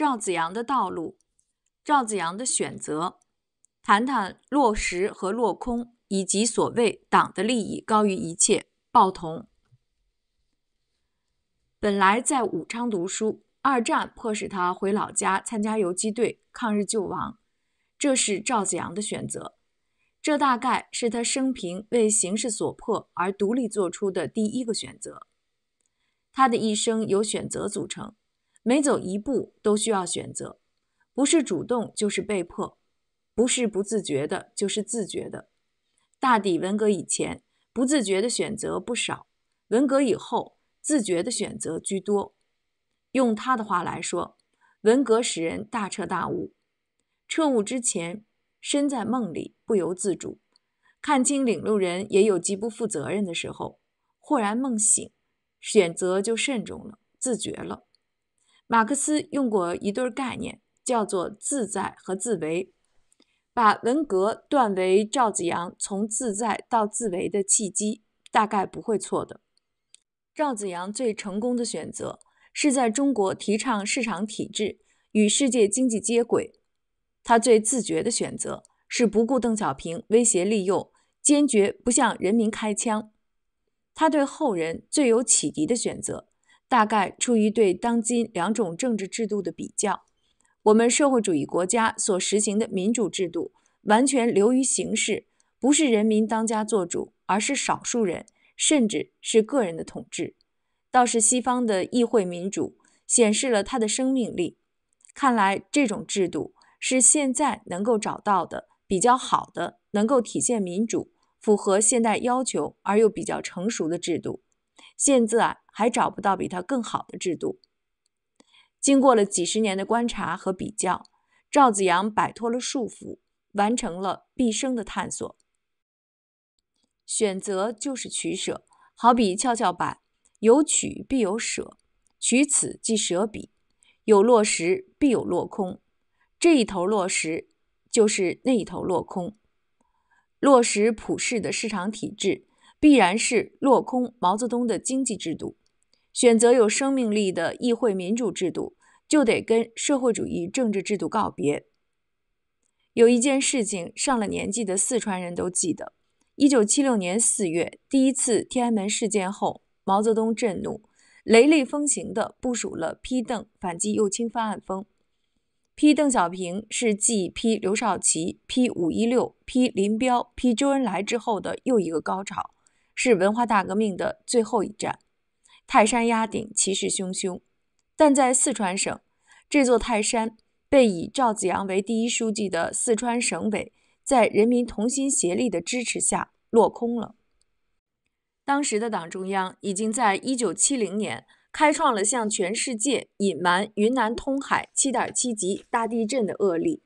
赵子阳的道路，赵子阳的选择，谈谈落实和落空，以及所谓党的利益高于一切。报童本来在武昌读书，二战迫使他回老家参加游击队抗日救亡，这是赵子阳的选择，这大概是他生平为形势所迫而独立做出的第一个选择。他的一生由选择组成。每走一步都需要选择，不是主动就是被迫，不是不自觉的就是自觉的。大抵文革以前不自觉的选择不少，文革以后自觉的选择居多。用他的话来说，文革使人大彻大悟。彻悟之前身在梦里，不由自主；看清领路人也有极不负责任的时候。豁然梦醒，选择就慎重了，自觉了。马克思用过一对儿概念，叫做“自在”和“自为”，把文革断为赵子阳从自在到自为的契机，大概不会错的。赵子阳最成功的选择是在中国提倡市场体制与世界经济接轨；他最自觉的选择是不顾邓小平威胁利诱，坚决不向人民开枪；他对后人最有启迪的选择。大概出于对当今两种政治制度的比较，我们社会主义国家所实行的民主制度完全流于形式，不是人民当家作主，而是少数人甚至是个人的统治。倒是西方的议会民主显示了他的生命力。看来这种制度是现在能够找到的比较好的、能够体现民主、符合现代要求而又比较成熟的制度。现在还找不到比他更好的制度。经过了几十年的观察和比较，赵子阳摆脱了束缚，完成了毕生的探索。选择就是取舍，好比跷跷板，有取必有舍，取此即舍彼；有落实必有落空，这一头落实就是那一头落空。落实普世的市场体制，必然是落空毛泽东的经济制度。选择有生命力的议会民主制度，就得跟社会主义政治制度告别。有一件事情，上了年纪的四川人都记得：一九七六年四月，第一次天安门事件后，毛泽东震怒，雷厉风行地部署了批邓反击右倾翻案风。批邓小平是继批刘少奇、批五一六、批林彪、批周恩来之后的又一个高潮，是文化大革命的最后一战。泰山压顶，气势汹汹，但在四川省，这座泰山被以赵紫阳为第一书记的四川省委，在人民同心协力的支持下落空了。当时的党中央已经在一九七零年开创了向全世界隐瞒云南通海七点七级大地震的恶例，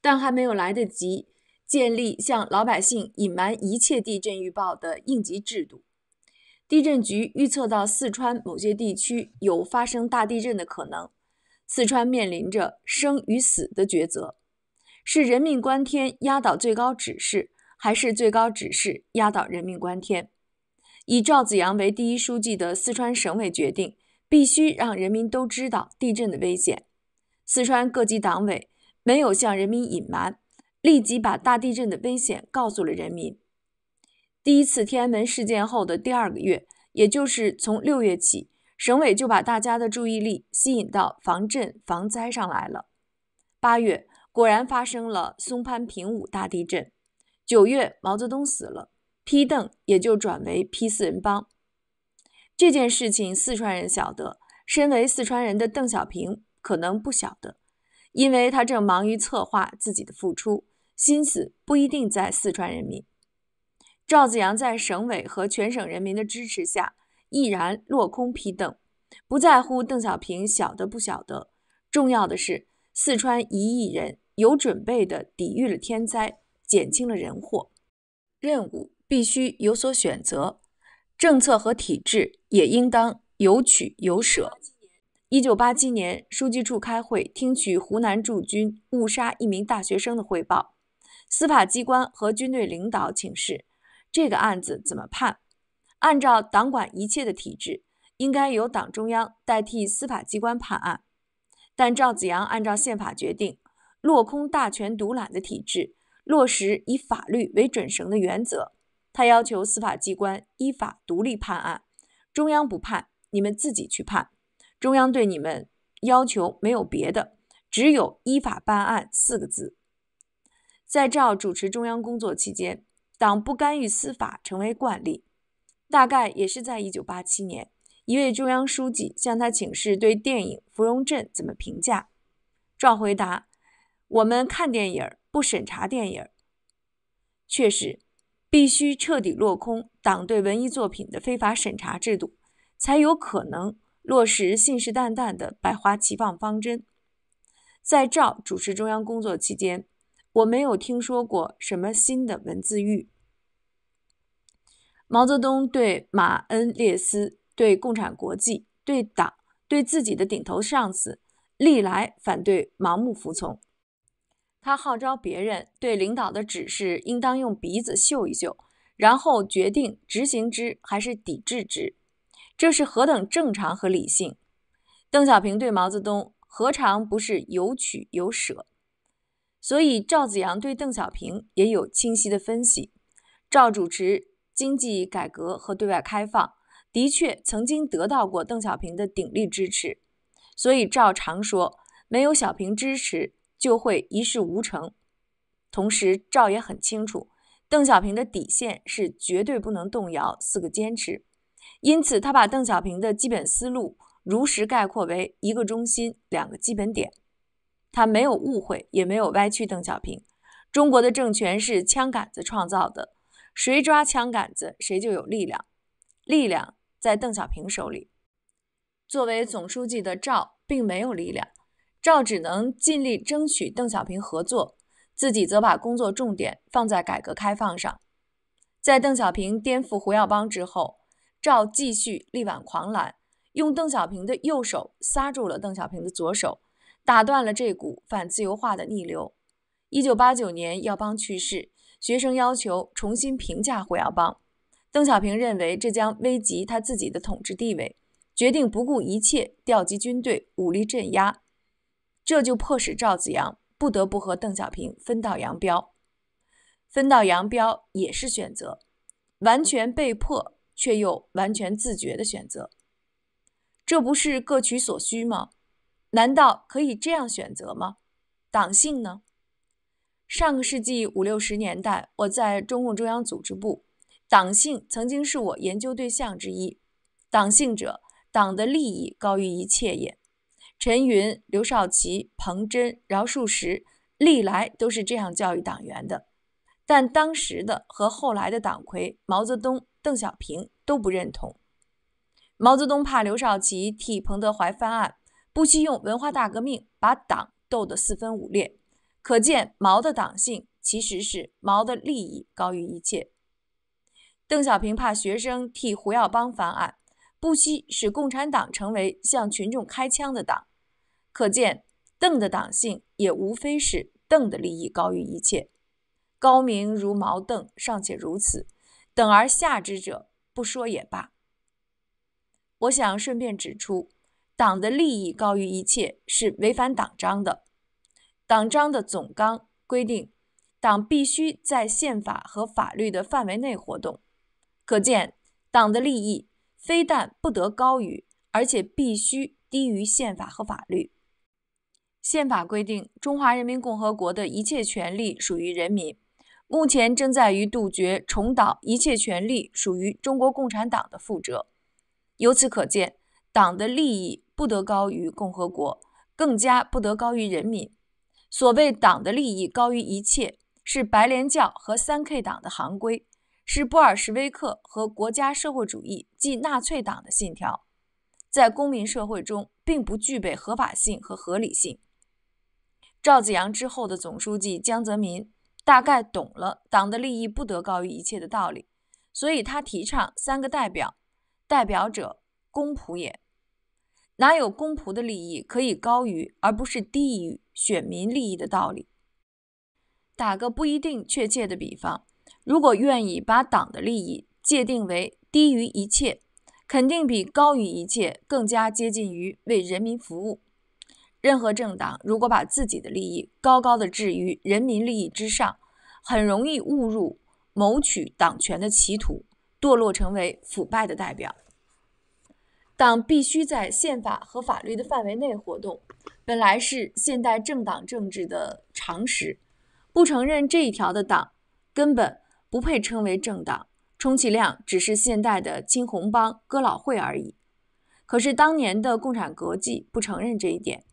但还没有来得及建立向老百姓隐瞒一切地震预报的应急制度。地震局预测到四川某些地区有发生大地震的可能，四川面临着生与死的抉择，是人命关天压倒最高指示，还是最高指示压倒人命关天？以赵子阳为第一书记的四川省委决定，必须让人民都知道地震的危险。四川各级党委没有向人民隐瞒，立即把大地震的危险告诉了人民。第一次天安门事件后的第二个月，也就是从六月起，省委就把大家的注意力吸引到防震防灾上来了。八月果然发生了松潘平武大地震。九月毛泽东死了，批邓也就转为批四人帮。这件事情四川人晓得，身为四川人的邓小平可能不晓得，因为他正忙于策划自己的复出，心思不一定在四川人民。赵子阳在省委和全省人民的支持下，毅然落空批邓，不在乎邓小平晓得不晓得。重要的是，四川一亿人有准备的抵御了天灾，减轻了人祸。任务必须有所选择，政策和体制也应当有取有舍。一九八七年，书记处开会听取湖南驻军误杀一名大学生的汇报，司法机关和军队领导请示。这个案子怎么判？按照党管一切的体制，应该由党中央代替司法机关判案。但赵子阳按照宪法决定，落空大权独揽的体制，落实以法律为准绳的原则。他要求司法机关依法独立判案，中央不判，你们自己去判。中央对你们要求没有别的，只有依法办案四个字。在赵主持中央工作期间。党不干预司法成为惯例，大概也是在一九八七年，一位中央书记向他请示对电影《芙蓉镇》怎么评价。赵回答：“我们看电影不审查电影，确实必须彻底落空党对文艺作品的非法审查制度，才有可能落实信誓旦旦的百花齐放方针。”在赵主持中央工作期间。我没有听说过什么新的文字狱。毛泽东对马恩列斯、对共产国际、对党、对自己的顶头上司，历来反对盲目服从。他号召别人对领导的指示，应当用鼻子嗅一嗅，然后决定执行之还是抵制之。这是何等正常和理性！邓小平对毛泽东，何尝不是有取有舍？所以，赵子阳对邓小平也有清晰的分析。赵主持经济改革和对外开放，的确曾经得到过邓小平的鼎力支持。所以，赵常说，没有小平支持，就会一事无成。同时，赵也很清楚，邓小平的底线是绝对不能动摇“四个坚持”。因此，他把邓小平的基本思路如实概括为“一个中心，两个基本点”。他没有误会，也没有歪曲邓小平。中国的政权是枪杆子创造的，谁抓枪杆子，谁就有力量。力量在邓小平手里。作为总书记的赵并没有力量，赵只能尽力争取邓小平合作，自己则把工作重点放在改革开放上。在邓小平颠覆胡耀邦之后，赵继续力挽狂澜，用邓小平的右手撒住了邓小平的左手。打断了这股反自由化的逆流。一九八九年，耀邦去世，学生要求重新评价胡耀邦。邓小平认为这将危及他自己的统治地位，决定不顾一切调集军队武力镇压。这就迫使赵紫阳不得不和邓小平分道扬镳。分道扬镳也是选择，完全被迫却又完全自觉的选择。这不是各取所需吗？难道可以这样选择吗？党性呢？上个世纪五六十年代，我在中共中央组织部，党性曾经是我研究对象之一。党性者，党的利益高于一切也。陈云、刘少奇、彭真、饶漱石，历来都是这样教育党员的。但当时的和后来的党魁毛泽东、邓小平都不认同。毛泽东怕刘少奇替彭德怀翻案。不惜用文化大革命把党斗得四分五裂，可见毛的党性其实是毛的利益高于一切。邓小平怕学生替胡耀邦翻案，不惜使共产党成为向群众开枪的党，可见邓的党性也无非是邓的利益高于一切。高明如毛邓尚且如此，等而下之者不说也罢。我想顺便指出。党的利益高于一切是违反党章的。党章的总纲规定，党必须在宪法和法律的范围内活动。可见，党的利益非但不得高于，而且必须低于宪法和法律。宪法规定，中华人民共和国的一切权利属于人民。目前正在于杜绝重蹈一切权利属于中国共产党的覆辙。由此可见，党的利益。不得高于共和国，更加不得高于人民。所谓党的利益高于一切，是白莲教和三 K 党的行规，是布尔什维克和国家社会主义即纳粹党的信条，在公民社会中并不具备合法性和合理性。赵子阳之后的总书记江泽民大概懂了党的利益不得高于一切的道理，所以他提倡三个代表，代表者公仆也。哪有公仆的利益可以高于而不是低于选民利益的道理？打个不一定确切的比方，如果愿意把党的利益界定为低于一切，肯定比高于一切更加接近于为人民服务。任何政党如果把自己的利益高高的置于人民利益之上，很容易误入谋取党权的歧途，堕落成为腐败的代表。党必须在宪法和法律的范围内活动，本来是现代政党政治的常识。不承认这一条的党，根本不配称为政党，充其量只是现代的青红帮、哥老会而已。可是当年的共产国际不承认这一点，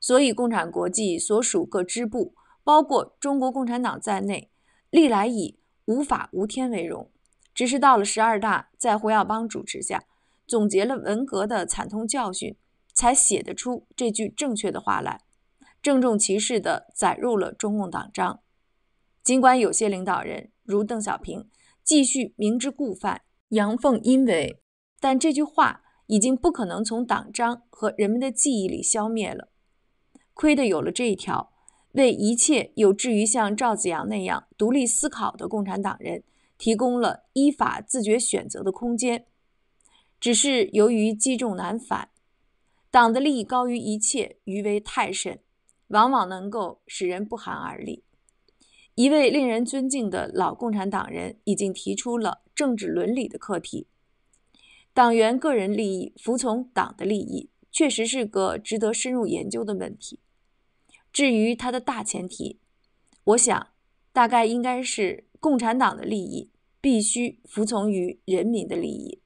所以共产国际所属各支部，包括中国共产党在内，历来以无法无天为荣。只是到了十二大，在胡耀邦主持下。总结了文革的惨痛教训，才写得出这句正确的话来，郑重其事地载入了中共党章。尽管有些领导人如邓小平继续明知故犯、阳奉阴违，但这句话已经不可能从党章和人们的记忆里消灭了。亏得有了这一条，为一切有志于像赵子阳那样独立思考的共产党人提供了依法自觉选择的空间。只是由于积重难返，党的利益高于一切，余威太甚，往往能够使人不寒而栗。一位令人尊敬的老共产党人已经提出了政治伦理的课题：党员个人利益服从党的利益，确实是个值得深入研究的问题。至于它的大前提，我想，大概应该是共产党的利益必须服从于人民的利益。